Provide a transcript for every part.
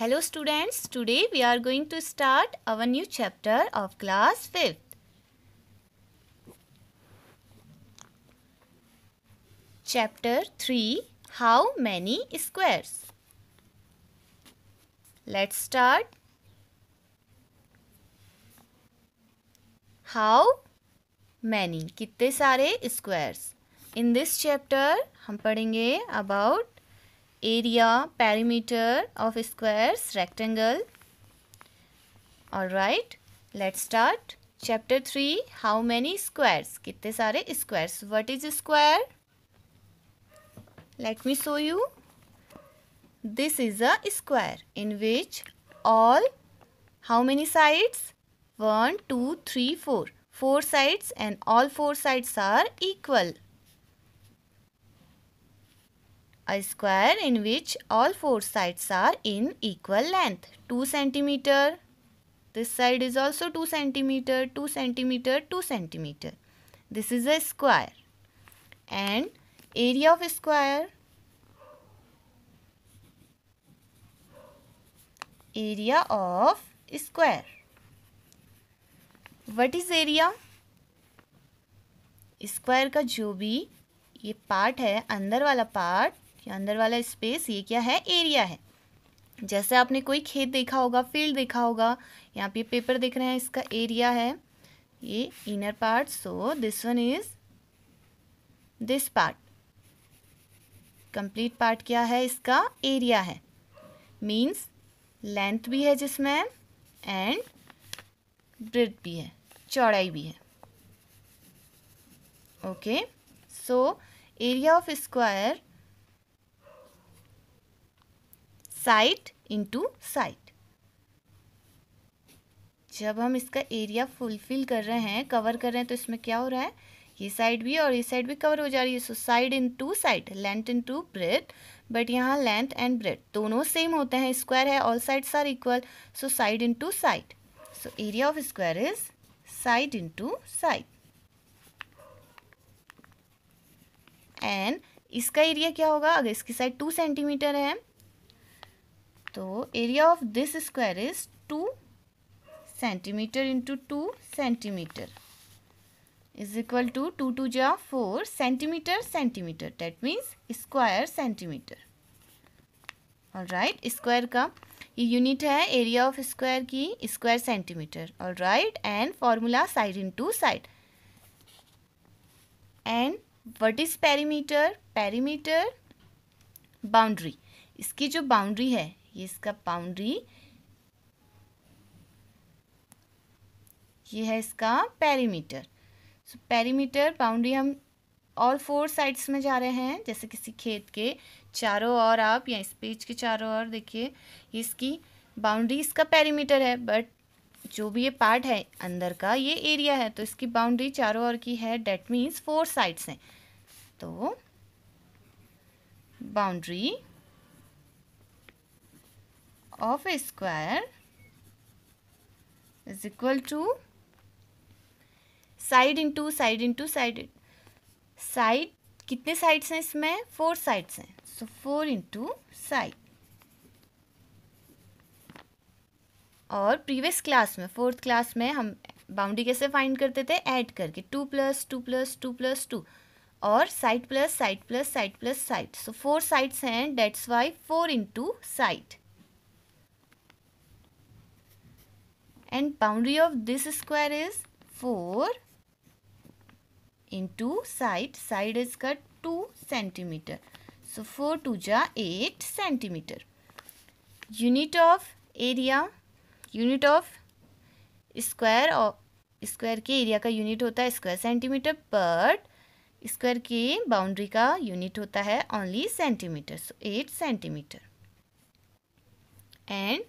Hello students, today we are going to start our new chapter of class 5th. Chapter 3 How many squares? Let's start. How many? कितने सारे squares? In this chapter हम पढ़ेंगे about area perimeter of squares rectangle all right let's start chapter 3 how many squares kitne sare squares what is a square let me show you this is a square in which all how many sides 1 2 3 4 four sides and all four sides are equal A square in which all four sides are in equal length. 2 cm This side is also 2 cm 2 cm 2 cm This is a square. And area of square. Area of square. What is area? Square का जो भी ये part है अंदर वाला part ये अंदर वाला स्पेस ये क्या है एरिया है जैसे आपने कोई खेत देखा होगा फील्ड देखा होगा यहाँ पे पेपर देख रहे हैं इसका एरिया है ये inner part so this one is this part complete part क्या है इसका एरिया है मीन्स लेंथ भी है जिसमें एंड ब्रेड भी है चौड़ाई भी है okay so area of square side into side जब हम इसका एरिया फुलफिल कर रहे हैं कवर कर रहे हैं तो इसमें क्या हो रहा है ये साइड भी और ये साइड भी कवर हो जा रही है so side into side length into breadth but यहाँ लेंथ एंड ब्रेड दोनों सेम होते हैं स्क्वायर है all sides are equal so side into side so area of square is side into side and इसका area क्या होगा अगर इसकी साइड टू सेंटीमीटर है तो area of this square is two centimetre into two centimetre is equal to two two जा four centimetre centimetre that means square centimetre all right square का ये यूनिट है एरिया ऑफ स्क्वायर की square centimetre all right and formula side into side and what is perimeter perimeter boundary इसकी जो बाउंड्री है ये इसका पाउंड्री ये है इसका पेरीमीटर सो पेरीमीटर बाउंड्री हम ऑल फोर साइड्स में जा रहे हैं जैसे किसी खेत के चारों ओर आप या इस पेज के चारों ओर देखिए इसकी बाउंड्री इसका पेरीमीटर है बट जो भी ये पार्ट है अंदर का ये एरिया है तो इसकी बाउंड्री चारों ओर की है डेट मीन्स फोर साइड्स हैं तो boundary of a square is equal to side into side into side side कितने साइड्स हैं इसमें फोर साइड्स हैं सो फोर इंटू साइड और प्रीवियस क्लास में फोर्थ क्लास में हम बाउंड्री कैसे फाइंड करते थे ऐड करके two plus two plus two plus two और side plus side plus side plus side so four sides हैं that's why four into side and boundary of this square is 4 into side. Side is cut 2 cm So 4 to ja 8 cm Unit of area, unit of square और square ke area ka unit hota hai square centimetre but square ke boundary ka unit hota hai only centimetre so 8 centimetre and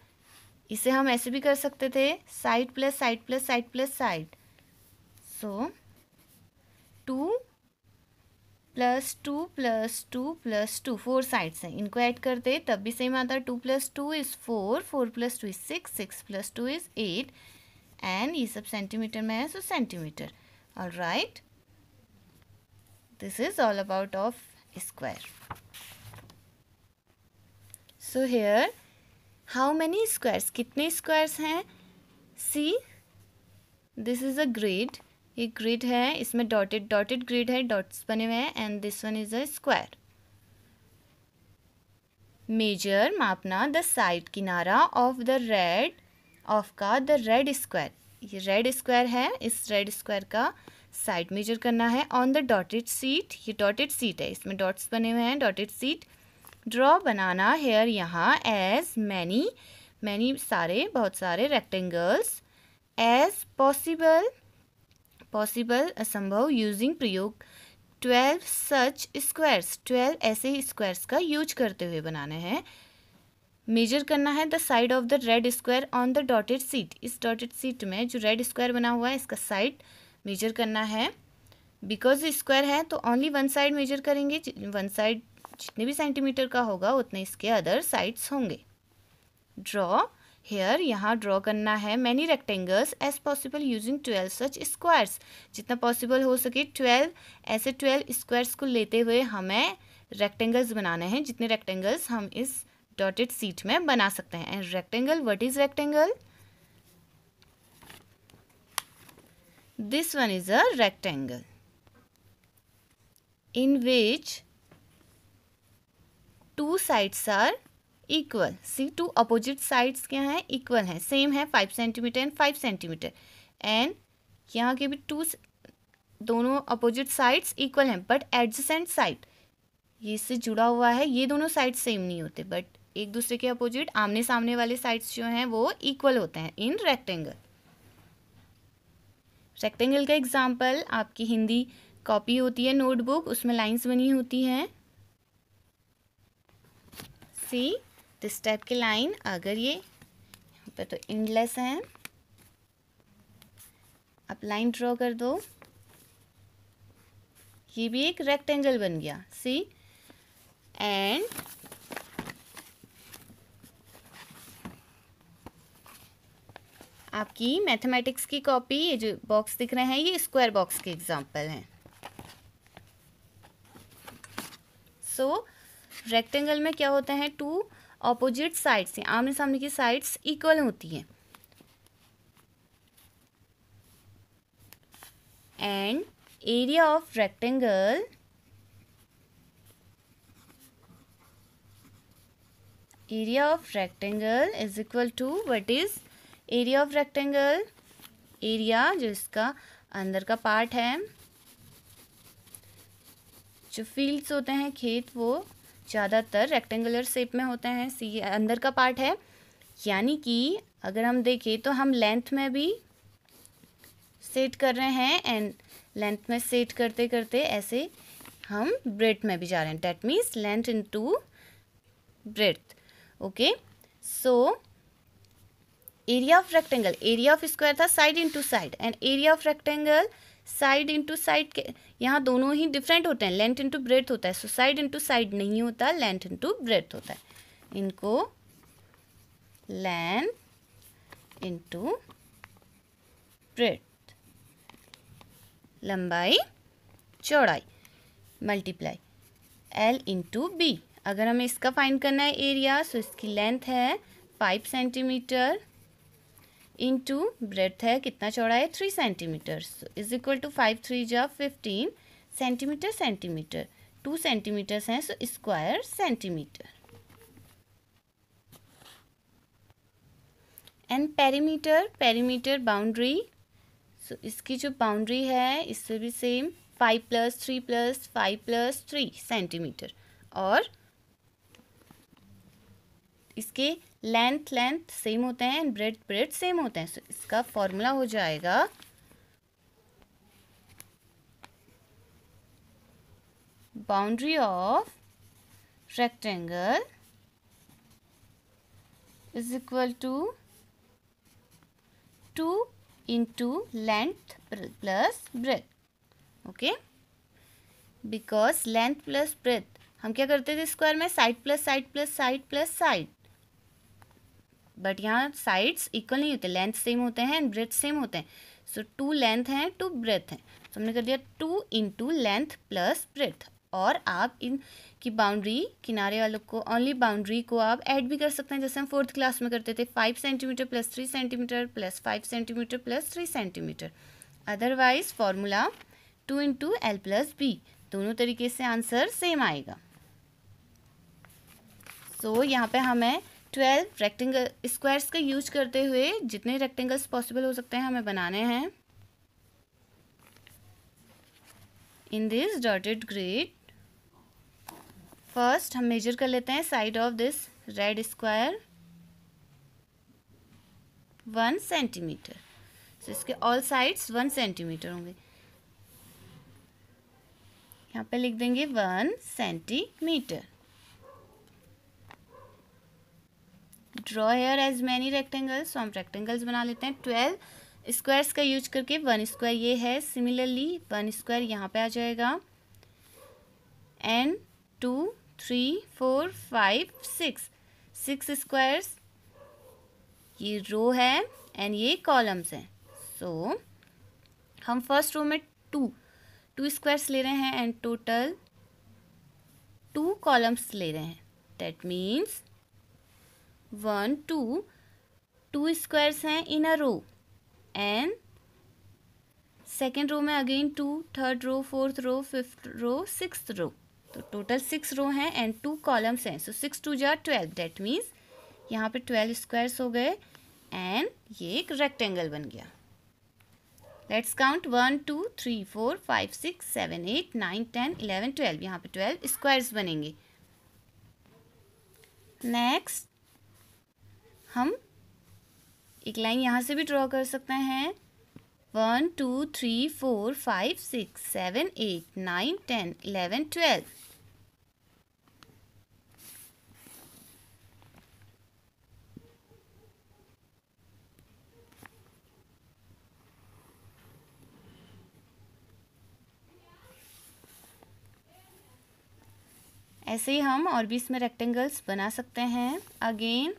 इसे हम ऐसे भी कर सकते थे side plus side plus side plus side so two plus two plus two plus two four sides हैं इनको add करते तब भी सेम आता है two plus two is four four plus two is six six plus two is eight and ये सब centimetre में है so centimetre all right this is all about of square so here how many squares कितने squares हैं see this is a grid ये grid है इसमें dotted dotted grid है डॉट्स बने हुए हैं and this one is a square measure मापना द साइड किनारा ऑफ द रेड ऑफ का द रेड स्क्वायर ये रेड स्क्वायर है इस रेड स्क्वायर का साइड मेजर करना है ऑन द डॉटेड सीट ये डॉटेड सीट है इसमें डॉट्स बने हुए हैं डॉटेड सीट ड्रॉ बनाना हेयर यहाँ एज मैनी मैनी सारे बहुत सारे रेक्टेंगल्स एज पॉसिबल पॉसिबल असंभव यूजिंग प्रयोग ट्वेल्व सच स्क्वायर्स ट्वेल्व ऐसे ही स्क्वायर्स का यूज करते हुए बनाना है मेजर करना है the side of the red square on the dotted sheet इस डॉटेड सीट में जो रेड स्क्वायर बना हुआ है इसका साइड मेजर करना है बिकॉज स्क्वायर है तो ओनली वन साइड मेजर करेंगे वन साइड जितने भी सेंटीमीटर का होगा उतने इसके अदर साइड्स होंगे ड्रॉ हेयर यहाँ ड्रॉ करना है many rectangles as possible using twelve such squares जितना पॉसिबल हो सके ट्वेल्व ऐसे ट्वेल्व स्क्वायर्स को लेते हुए हमें रेक्टेंगल्स बनाने हैं जितने रेक्टेंगल्स हम इस डॉटेड सीट में बना सकते हैं and rectangle what is rectangle this one is a rectangle in which two sides are equal see two opposite sides क्या हैं इक्वल हैं सेम है five centimetre and five centimetre and यहाँ के भी टू दोनों अपोजिट साइड्स इक्वल हैं but adjacent side ये इससे जुड़ा हुआ है ये दोनों साइड सेम नहीं होते बट एक दूसरे के अपोजिट आमने सामने वाले साइड्स जो हैं वो इक्वल होते हैं इन रेक्टेंगल रेक्टेंगल का एग्जाम्पल आपकी हिंदी कॉपी होती है नोटबुक उसमें लाइंस बनी होती हैं सी दिस टाइप की लाइन अगर ये यहाँ पर तो इंडलेस है आप लाइन ड्रॉ कर दो ये भी एक रेक्टेंगल बन गया सी एंड आपकी मैथमेटिक्स की कॉपी ये जो बॉक्स दिख रहे हैं ये स्क्वायर बॉक्स के एग्जाम्पल हैं सो so, रेक्टेंगल में क्या होता है टू ऑपोजिट साइड्स हैं आमने सामने की साइड्स इक्वल होती हैं and area of rectangle area of rectangle is equal to what is area of rectangle area जो इसका अंदर का पार्ट है जो फील्ड्स होते हैं खेत वो ज़्यादातर रेक्टेंगुलर शेप में होते हैं सी अंदर का पार्ट है यानी कि अगर हम देखें तो हम लेंथ में भी सेट कर रहे हैं एंड लेंथ में सेट करते करते ऐसे हम ब्रेथ में भी जा रहे हैं that means length into breadth okay so area of rectangle area of square था side into side and area of rectangle side into side के यहाँ दोनों ही डिफरेंट होते हैं लेंथ इंटू ब्रेथ होता है सो साइड इंटू साइड नहीं होता लेंथ इंटू ब्रेथ होता है इनको लेंथ इंटू ब्रेथ लंबाई चौड़ाई मल्टीप्लाई एल इंटू बी अगर हमें इसका फाइंड करना है एरिया सो इसकी लेंथ है five centimetre into breadth है कितना चौड़ा है three centimetre is equal to five three जा fifteen centimetre centimetre two centimetres हैं so square centimetre and perimeter perimeter boundary so इसकी जो बाउंड्री है इससे भी same five plus three plus five plus three centimetre और इसके लेंथ लेंथ सेम होते हैं एंड ब्रेड ब्रेड सेम होते हैं सो so, इसका फॉर्मूला हो जाएगा boundary of rectangle is equal to two into length plus breadth okay because length plus breadth हम क्या करते थे स्क्वायर में side plus side plus side plus side but यहाँ साइड्स इक्वल नहीं होते लेंथ सेम होते हैं एंड ब्रेथ सेम होते हैं सो टू लेंथ हैं टू ब्रेथ हैं तो हमने कर दिया two into length plus breadth और आप इन की बाउंड्री किनारे वालों को ओनली बाउंड्री को आप ऐड भी कर सकते हैं जैसे हम फोर्थ क्लास में करते थे five centimetre plus three centimetre plus five centimetre plus three centimetre otherwise formula two into L plus B दोनों तरीके से आंसर सेम आएगा सो so, यहाँ पे हमें ट्वेल्व रेक्टेंगल स्क्वायर्स का यूज करते हुए जितने रेक्टेंगल्स पॉसिबल हो सकते हैं हमें बनाने हैं in this dotted grid first हम मेजर कर लेते हैं side of this red square one centimetre so इसके ऑल साइड्स वन सेंटीमीटर होंगे यहाँ पे लिख देंगे one centimetre draw here as many rectangles so हम रेक्टेंगल्स बना लेते हैं ट्वेल्व स्क्वायर्स का यूज करके वन स्क्वायर ये है सिमिलरली वन स्क्वायर यहाँ पे आ जाएगा and two three four five six six squares ये रो है एंड ये कॉलम्स हैं सो so, हम फर्स्ट रो में टू टू स्क्वायर्स ले रहे हैं एंड टोटल टू कॉलम्स ले रहे हैं that means one two two squares हैं in a row and second row में again two third row fourth row fifth row six row तो टोटल सिक्स रो हैं एंड टू कॉलम्स हैं so six two जार twelve that means यहाँ पे twelve squares हो गए एंड ये एक रेक्टेंगल बन गया let's count one two three four five six seven eight nine ten eleven twelve यहाँ पे ट्वेल्व स्क्वायर्स बनेंगे नेक्स्ट हम एक लाइन यहाँ से भी ड्रॉ कर सकते हैं one two three four five six seven eight nine ten eleven twelve ऐसे ही हम और भी इसमें रेक्टेंगल्स बना सकते हैं अगेन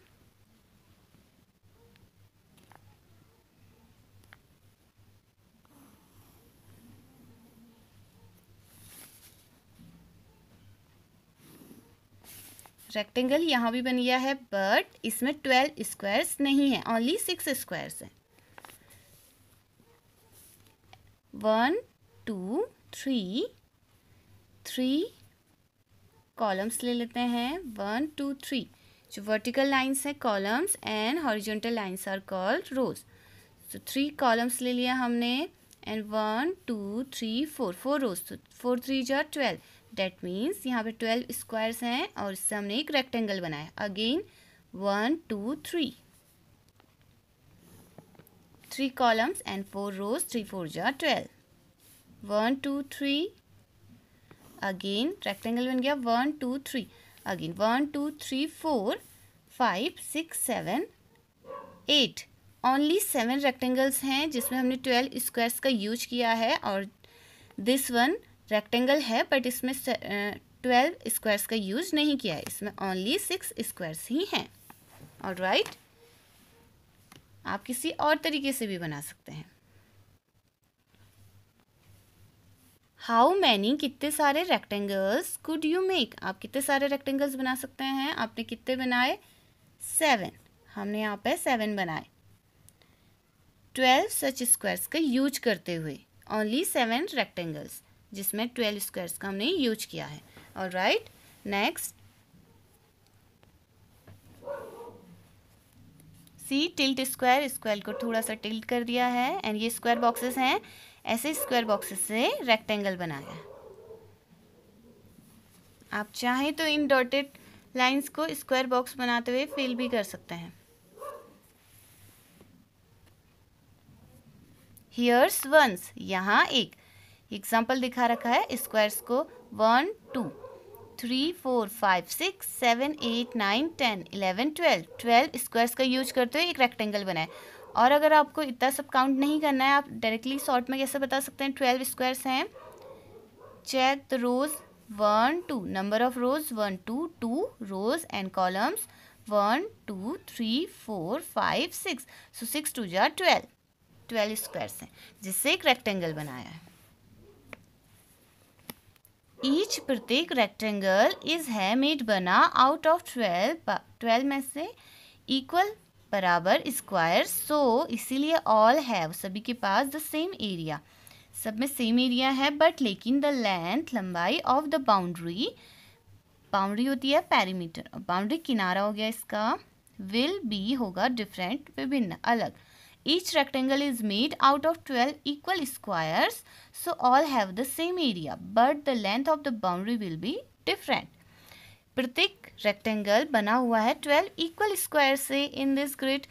रेक्टेंगल यहाँ भी बन गया है बट इसमें ट्वेल्व स्क्वायर्स नहीं है ओनली सिक्स स्क्वायर्स हैं one two three three columns ले लेते हैं वन टू थ्री जो वर्टिकल लाइंस है columns and horizontal lines are called rows तो थ्री कॉलम्स ले लिया हमने and one two three four four rows तो फोर थ्री जो ट्वेल्व डेट मीन्स यहाँ पे ट्वेल्व स्क्वायर्स हैं और इससे हमने एक रेक्टेंगल बनाया again one two three three columns and four rows three four जा twelve one two three again rectangle बन गया one two three again one two three four five six seven eight only seven rectangles हैं जिसमें हमने twelve squares का use किया है और दिस वन रेक्टेंगल है बट इसमें ट्वेल्व स्क्वायर्स का यूज नहीं किया है इसमें ओनली सिक्स स्क्वायर्स ही हैं और राइट आप किसी और तरीके से भी बना सकते हैं हाउ मैनी कितने सारे रेक्टेंगल्स कुड यू मेक आप कितने सारे रेक्टेंगल्स बना सकते हैं आपने कितने बनाए सेवन हमने यहाँ पे सेवन बनाए ट्वेल्व सच स्क्वायर्स का यूज करते हुए ओनली सेवन रेक्टेंगल्स जिसमें ट्वेल्व स्क्वायर्स का हमने यूज किया है और right next see tilt square square को थोड़ा सा टिल्ट कर दिया है एंड ये स्क्वायर बॉक्सेस हैं ऐसे स्क्वायर बॉक्सेस से रेक्टेंगल बनाया आप चाहें तो इन डॉटेड लाइंस को स्क्वायर बॉक्स बनाते हुए फिल भी कर सकते हैं हियर्स वंस यहाँ एक एग्जाम्पल दिखा रखा है स्क्वायर्स को one two three four five six seven eight nine ten eleven twelve twelve squares का यूज करते हुए एक रेक्टेंगल बनाए और अगर आपको इतना सब काउंट नहीं करना है आप डायरेक्टली शॉर्ट में कैसे बता सकते हैं ट्वेल्व स्क्वायर्स हैं check the rows one two number of rows one two two rows and columns one two three four five six so six two जार ट्वेल्व ट्वेल्व स्क्वायर्स हैं जिससे एक रेक्टेंगल बनाया है ईच प्रत्येक रेक्टेंगल इज है made बना out of twelve twelve में से इक्वल बराबर स्क्वायर सो इसीलिए ऑल है सभी के पास द सेम एरिया सब में सेम एरिया है बट लेकिन द लेंथ लंबाई ऑफ द बाउंड्री बाउंड्री होती है पैरीमीटर बाउंड्री किनारा हो गया इसका विल बी होगा डिफरेंट विभिन्न अलग Each rectangle is made out of 12 equal squares. So all have the same area but the length of the boundary will be different. प्रत्येक रेक्टेंगल बना हुआ है 12 इक्वल स्क्वायर से इन दिस ग्रिड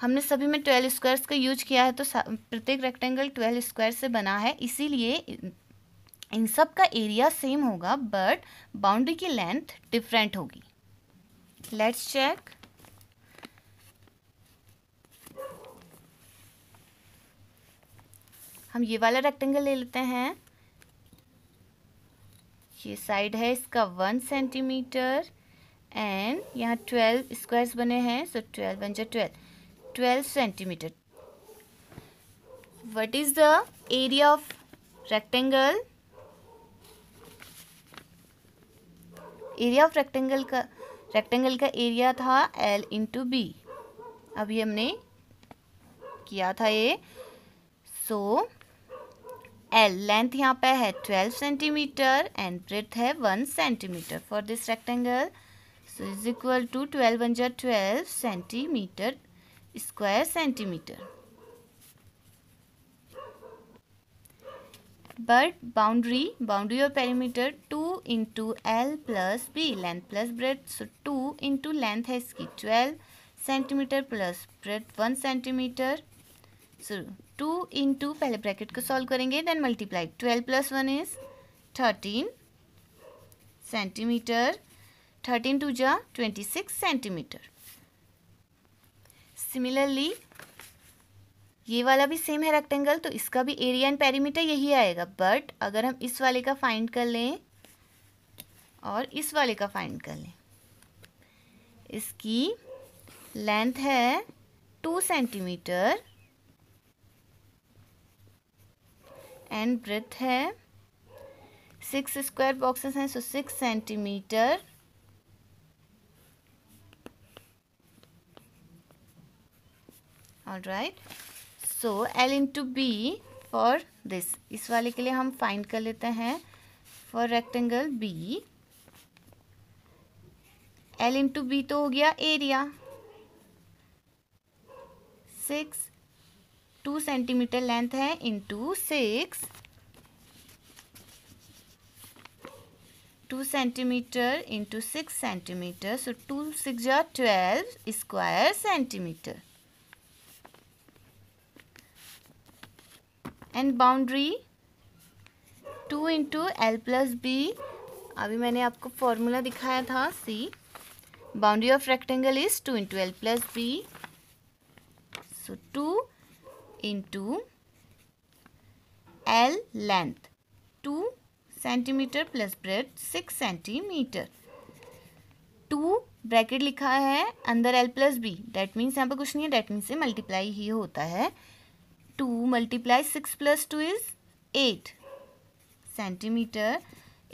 हमने सभी में 12 स्क्वायर्स का यूज किया है तो प्रत्येक रेक्टेंगल 12 स्क्वायर से बना है इसीलिए इन सब का एरिया सेम होगा बट बाउंड्री की लेंथ डिफरेंट होगी लेट्स चेक हम ये वाला रेक्टेंगल ले लेते हैं ये साइड है इसका वन सेंटीमीटर एंड यहाँ ट्वेल्व स्क्वायर्स बने हैं सो ट्वेल्व वन जो twelve twelve centimetre what is the area of rectangle area of rectangle का रेक्टेंगल का एरिया था एल इंटू बी अभी हमने किया था ये सो so, एल लेंथ यहाँ पे है ट्वेल्व सेंटीमीटर एंड ब्रेथ है one centimetre for this rectangle so is equal to twelve हंजर twelve centimetre square centimetre but boundary boundary और perimeter two into L plus B length plus breadth so two into length है इसकी twelve centimetre plus breadth one centimetre so two into पहले bracket को solve करेंगे then multiply twelve plus one is thirteen centimetre thirteen two जा twenty six centimetre similarly ये वाला भी same है रेक्टेंगल तो इसका भी एरिया एंड पैरीमीटर यही आएगा बट अगर हम इस वाले का फाइंड कर लें और इस वाले का फाइंड कर लें इसकी लेंथ है टू सेंटीमीटर एंड ब्रेथ है सिक्स स्क्वायर बॉक्सेस हैं so six centimetre all right so L into B for this इस वाले के लिए हम फाइंड कर लेते हैं for rectangle B L into B तो हो गया area six two centimetre length है into six two centimetre into six centimetre so two six या twelve square centimetre and boundary two into L plus B अभी मैंने आपको formula दिखाया था see boundary of rectangle is two into L plus B so two into L length 2 centimetre plus breadth six centimetre two bracket लिखा है अंदर L plus B that means यहाँ पर कुछ नहीं है डेट मीन्स से मल्टीप्लाई ही होता है two multiply six plus two is eight centimetre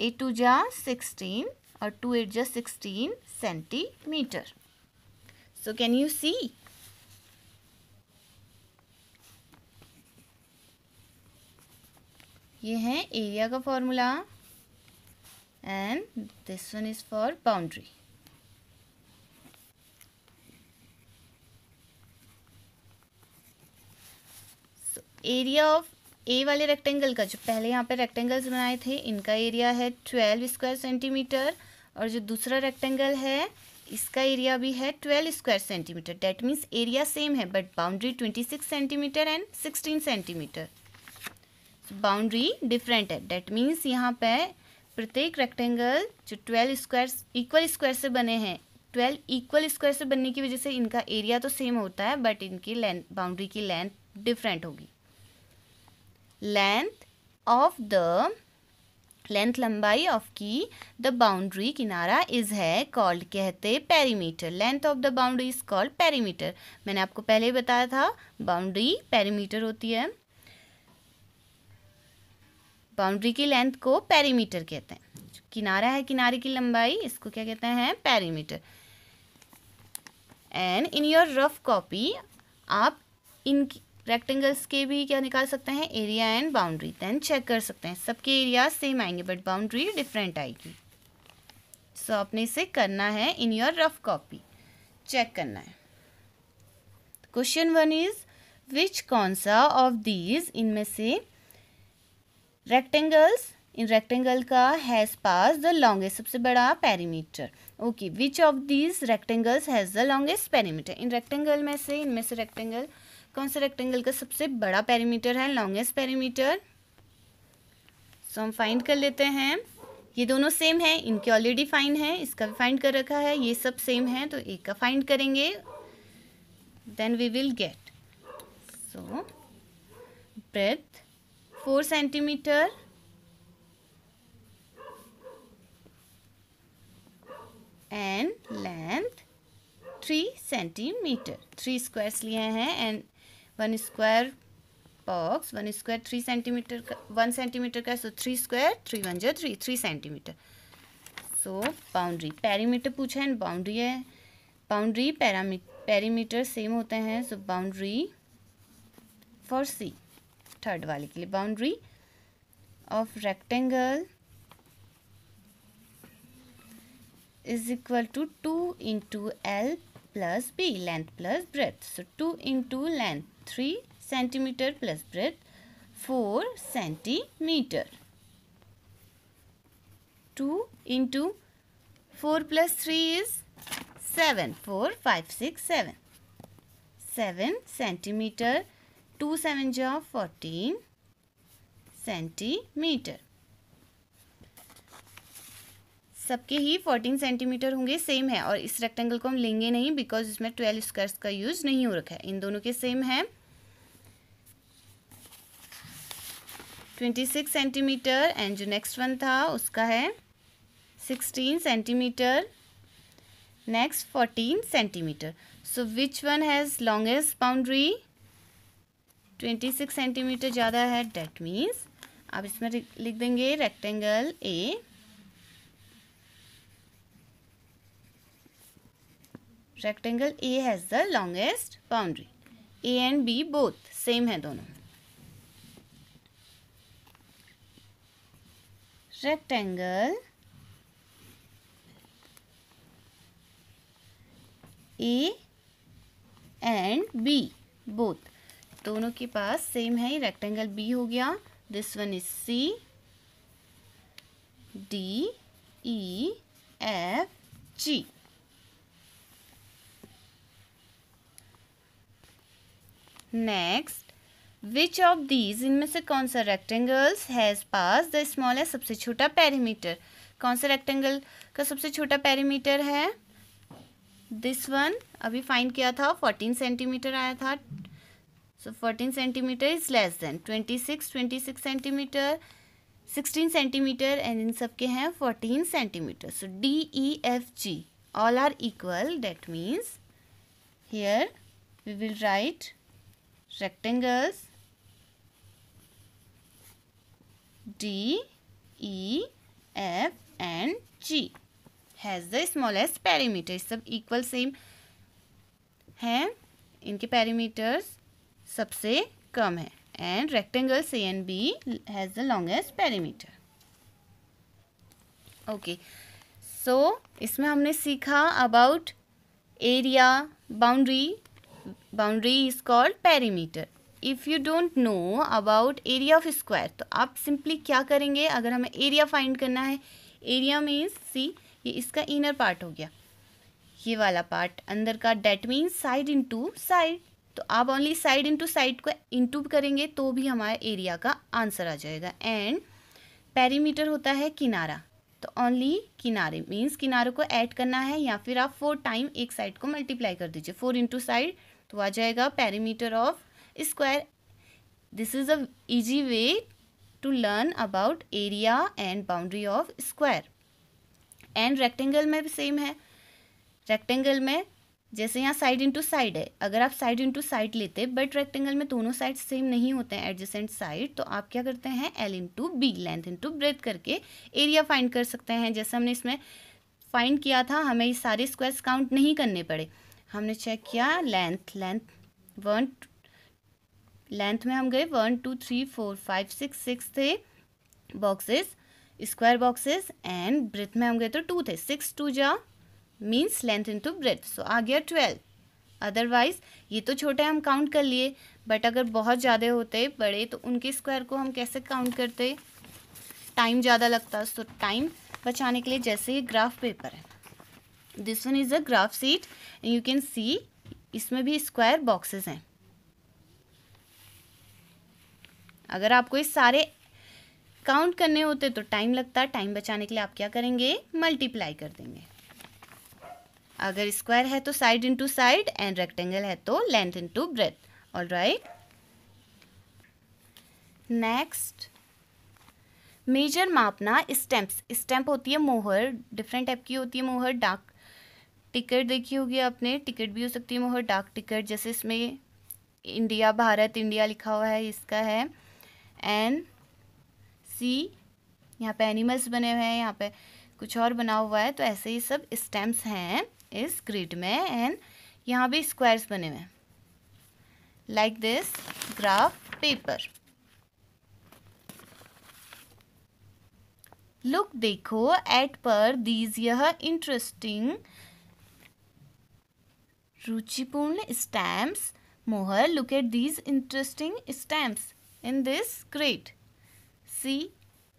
eight two जा सिक्सटीन और टू एट जा sixteen centimetre so can you सी ये है एरिया का formula and this one is for boundary area of A वाले रेक्टेंगल का जो पहले यहाँ पे रेक्टेंगल्स बनाए थे इनका एरिया है ट्वेल्व स्क्वायर सेंटीमीटर और जो दूसरा रेक्टेंगल है इसका एरिया भी है twelve square centimetre that means area same है but boundary twenty six centimetre and sixteen centimetre boundary different है डेट मीन्स यहाँ पे प्रत्येक रेक्टेंगल जो ट्वेल्व स्क्वायर इक्वल स्क्वायर से बने हैं ट्वेल्व इक्वल स्क्वायर से बनने की वजह से इनका एरिया तो सेम होता है बट इनकी लेंथ बाउंड्री की लेंथ डिफरेंट होगी लेंथ ऑफ द लेंथ लंबाई ऑफ की द बाउंड्री किनारा इज है कॉल्ड कहते perimeter length of the boundary is called perimeter मैंने आपको पहले ही बताया था बाउंड्री पेरीमीटर होती है बाउंड्री की लेंथ को पेरीमीटर कहते हैं किनारा है किनारे की लंबाई इसको क्या कहते हैं perimeter and in your rough copy आप इन रेक्टेंगल्स के भी क्या निकाल सकते हैं area and boundary then check कर सकते हैं सबके एरिया सेम आएंगे बट बाउंड्री डिफरेंट आएगी सो so, आपने इसे करना है in your rough copy check करना है क्वेश्चन वन इज विच कौन सा ऑफ दीज इनमें से रेक्टेंगल्स इन रेक्टेंगल का हैज़ पास द लॉन्गेस्ट सबसे बड़ा perimeter okay which of these rectangles has the longest perimeter इन रेक्टेंगल में से इनमें से रेक्टेंगल कौन सा रेक्टेंगल का सबसे बड़ा पैरीमीटर है लॉन्गेस्ट पैरीमीटर सो हम फाइंड कर लेते हैं ये दोनों सेम है इनके ऑलरेडी फाइंड है इसका भी फाइंड कर रखा है ये सब सेम है तो एक का फाइंड करेंगे then we will get so breadth four centimetre and length three centimetre three squares लिए हैं and one square box one square three centimetre का वन सेंटीमीटर का so three square three one जो three three centimetre so boundary perimeter पूछा है boundary है boundary पैरामी perimeter same होते हैं so boundary for C third वाले के लिए boundary of rectangle is equal to two into L plus B length plus breadth so two into length three centimetre plus breadth four centimetre two into four plus three is seven four five six seven seven centimetre two seven जो fourteen centimetre सबके ही fourteen centimetre होंगे same है और इस rectangle को हम लेंगे नहीं बिकॉज इसमें ट्वेल्व स्क्वायर्स का यूज नहीं हो रखा है इन दोनों के सेम है ट्वेंटी सिक्स सेंटीमीटर एंड जो नेक्स्ट वन था उसका है sixteen centimetre next fourteen centimetre so which one has longest boundary twenty six centimetre ज़्यादा है डेट मीन्स आप इसमें लिख देंगे rectangle A rectangle A has the longest boundary A and B both same है दोनों rectangle A and B both दोनों के पास सेम है रेक्टेंगल बी हो गया this one is C D E F G next which of these इनमें से कौन सा रेक्टेंगल्स हैज़ पास द स्मॉलेस्ट सबसे छोटा पैरीमीटर कौन सा रेक्टेंगल का सबसे छोटा पैरीमीटर है दिस वन अभी फाइंड किया था फोर्टीन सेंटीमीटर आया था So 14 centimeter is less than 26, 26 centimeter, 16 centimeter and इन सब के हैं 14 centimeter. So D, E, F, G all are equal. That means here we will write rectangles D, E, F and G has the smallest perimeter. सब equal same हैं इनके perimeters सबसे कम है and rectangle C and B has the longest perimeter okay so इसमें हमने सीखा about area boundary boundary is called perimeter if you don't know about area of square तो आप सिंपली क्या करेंगे अगर हमें एरिया फाइंड करना है एरिया मीन्स सी ये इसका इनर पार्ट हो गया ये वाला पार्ट अंदर का that means side to side तो आप ओनली साइड इंटू साइड को इंटू करेंगे तो भी हमारे एरिया का आंसर आ जाएगा एंड पेरीमीटर होता है किनारा तो ओनली किनारे मीन्स किनारों को ऐड करना है या फिर आप फोर टाइम एक साइड को मल्टीप्लाई कर दीजिए फोर इंटू साइड तो आ जाएगा perimeter of square this is a way to learn about area and boundary of square and rectangle में भी सेम है रेक्टेंगल में जैसे यहाँ साइड इंटू साइड है अगर आप साइड इंटू साइड लेते बट रेक्टेंगल में दोनों साइड सेम नहीं होते हैं एडजेसेंट साइड तो आप क्या करते हैं L into B length into breadth करके एरिया फाइंड कर सकते हैं जैसे हमने इसमें फाइंड किया था हमें ये सारे स्क्वायर्स काउंट नहीं करने पड़े हमने चेक किया लेंथ लेंथ वन लेंथ में हम गए one two three four five six six थे boxes square boxes and breadth में हम गए तो टू थे सिक्स टू जा means length to breadth so आ गया ट्वेल्व अदरवाइज ये तो छोटे हम काउंट कर लिए बट अगर बहुत ज़्यादा होते बड़े तो उनके स्क्वायर को हम कैसे काउंट करते टाइम ज़्यादा लगता सो so, टाइम बचाने के लिए जैसे ये ग्राफ पेपर है this one is a graph sheet you can see इसमें भी स्क्वायर बॉक्सेस हैं अगर आपको ये सारे काउंट करने होते तो टाइम लगता टाइम बचाने के लिए आप क्या करेंगे मल्टीप्लाई कर देंगे अगर स्क्वायर है तो side into side and rectangle है तो length into breadth all right next measure मापना स्टैम्प्स स्टैम्प होती है मोहर डिफरेंट टाइप की होती है मोहर डाक टिकट देखी होगी आपने टिकट भी हो सकती है मोहर डाक टिकट जैसे इसमें इंडिया भारत इंडिया लिखा हुआ है इसका है एन सी यहाँ पे एनिमल्स बने हुए हैं यहाँ पे कुछ और बना हुआ है तो ऐसे ही सब स्टैम्प्स हैं इस ग्रिड में एंड यहाँ भी स्क्वायर्स बने हुए हैं like this graph paper look देखो एट पर दीज यह इंटरेस्टिंग रुचिपूर्ण स्टैम्प्स मोहर look at these interesting stamps in this great see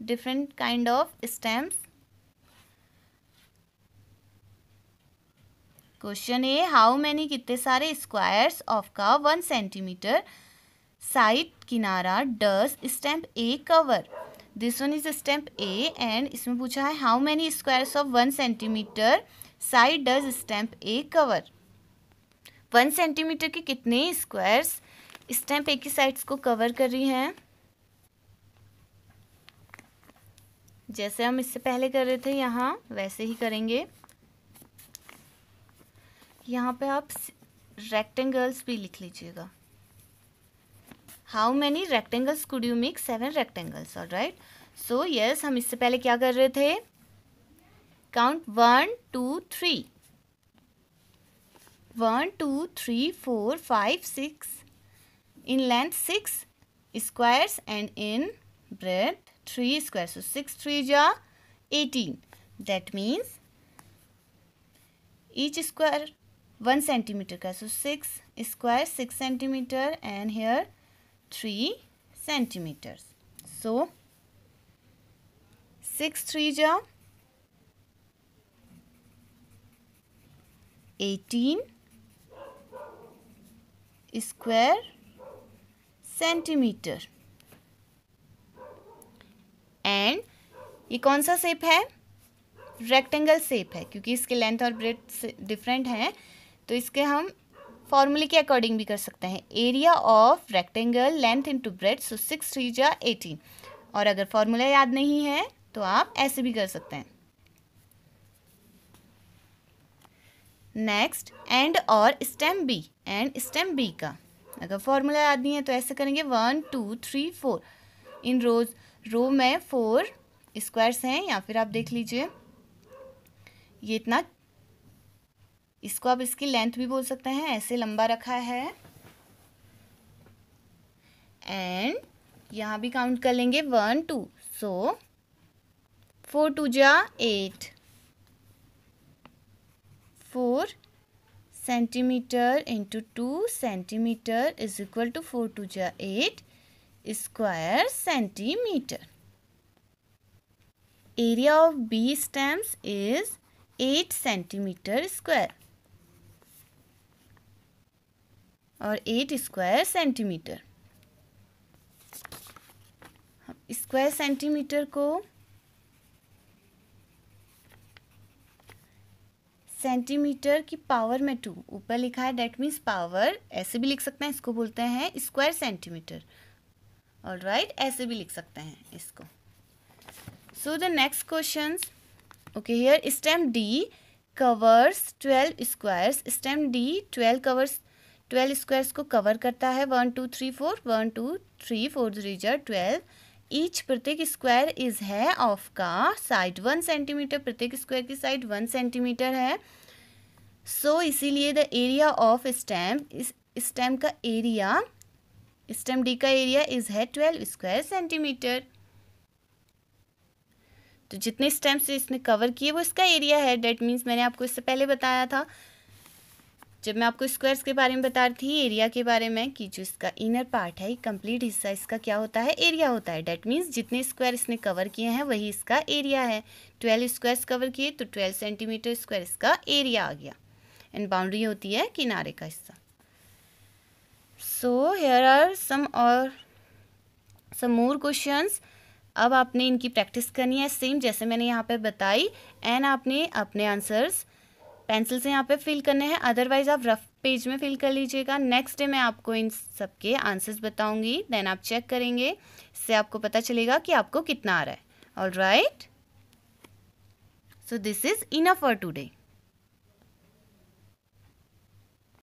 different kind of stamps question A how many कितने सारे स्क्वायर्स ऑफ का वन सेंटीमीटर साइड किनारा does stamp A cover this one is stamp A and इसमें पूछा है how many squares of one centimetre side does stamp A cover one centimetre के कितने squares stamp ए की साइड्स को cover कर रही हैं जैसे हम इससे पहले कर रहे थे यहाँ वैसे ही करेंगे यहाँ पे आप रेक्टेंगल्स भी लिख लीजिएगा how many rectangles could you make seven rectangles और राइट सो यस हम इससे पहले क्या कर रहे थे count one two three one two three four five six in length six squares and in breadth three square so six three जा eighteen that means each square one centimetre का so six square six centimetre and here three centimetre so six three जा eighteen square centimetre and ये कौन सा सेप है rectangle सेप है क्योंकि इसके लेंथ और ब्रेथ डिफरेंट हैं तो इसके हम फॉर्मूले के अकॉर्डिंग भी कर सकते हैं area of rectangle length to breadth so six three जा एटीन और अगर फॉर्मूला याद नहीं है तो आप ऐसे भी कर सकते हैं नेक्स्ट एंड और stamp B and stamp B का अगर फॉर्मूला याद नहीं है तो ऐसे करेंगे one two three four in rows row में फोर स्क्वायर्स हैं या फिर आप देख लीजिए ये इतना इसको आप इसकी लेंथ भी बोल सकते हैं ऐसे लंबा रखा है एंड यहाँ भी काउंट कर लेंगे one two so four two जा eight four centimetre into two centimetre is equal to four two जा eight square centimetre area of B stems is eight centimetre square और eight square centimetre square centimetre को centimetre की power में two ऊपर लिखा है that means power ऐसे भी लिख सकते हैं इसको बोलते हैं स्क्वायर सेंटीमीटर और राइट ऐसे भी लिख सकते हैं इसको so the next question okay here stamp D covers twelve squares stamp D twelve covers twelve squares को कवर करता है one two three four one two three four three जर ट्वेल्व ईच प्रत्येक स्क्वायर इज है of का side one centimetre प्रत्येक square की side one centimetre है सो so, इसीलिए द एरिया ऑफ स्टैम्प इस स्टैम्प का एरिया स्टैम्प डी का एरिया इज है ट्वेल्व स्क्वायर सेंटीमीटर तो जितने स्टैम्प से इसने कवर किए वो इसका एरिया है डेट मीन्स मैंने आपको इससे पहले बताया था जब मैं आपको स्क्वायर्स के बारे में बता रही थी एरिया के बारे में कि जो इसका इनर पार्ट है कंप्लीट हिस्सा इसका क्या होता है एरिया होता है डेट मीन्स जितने स्क्वायर इसने कवर किए हैं वही इसका एरिया है ट्वेल्व स्क्वायर्स कवर किए तो ट्वेल्व सेंटीमीटर स्क्वायर इसका एरिया आ गया एंड बाउंड्री होती है किनारे का हिस्सा सो हेयर आर सम और सम मोर क्वेश्चंस अब आपने इनकी प्रैक्टिस करनी है सेम जैसे मैंने यहाँ पे बताई एंड आपने अपने आंसर्स पेंसिल से यहाँ पे फिल करने हैं अदरवाइज आप रफ पेज में फिल कर लीजिएगा नेक्स्ट डे मैं आपको इन सबके आंसर्स बताऊंगी देन आप चेक करेंगे इससे आपको पता चलेगा कि आपको कितना आ रहा है all right so this is enough for today